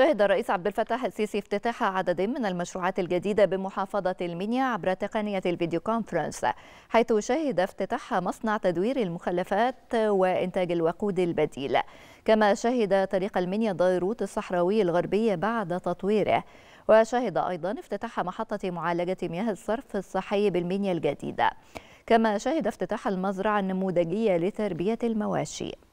شهد الرئيس عبد الفتاح السيسي افتتاح عدد من المشروعات الجديدة بمحافظة المنيا عبر تقنية الفيديو كونفرنس حيث شهد افتتاح مصنع تدوير المخلفات وإنتاج الوقود البديل كما شهد طريق المنيا ضيروت الصحراوي الغربي بعد تطويره وشهد أيضا افتتاح محطة معالجة مياه الصرف الصحي بالمنيا الجديدة كما شهد افتتاح المزرعة النموذجية لتربية المواشي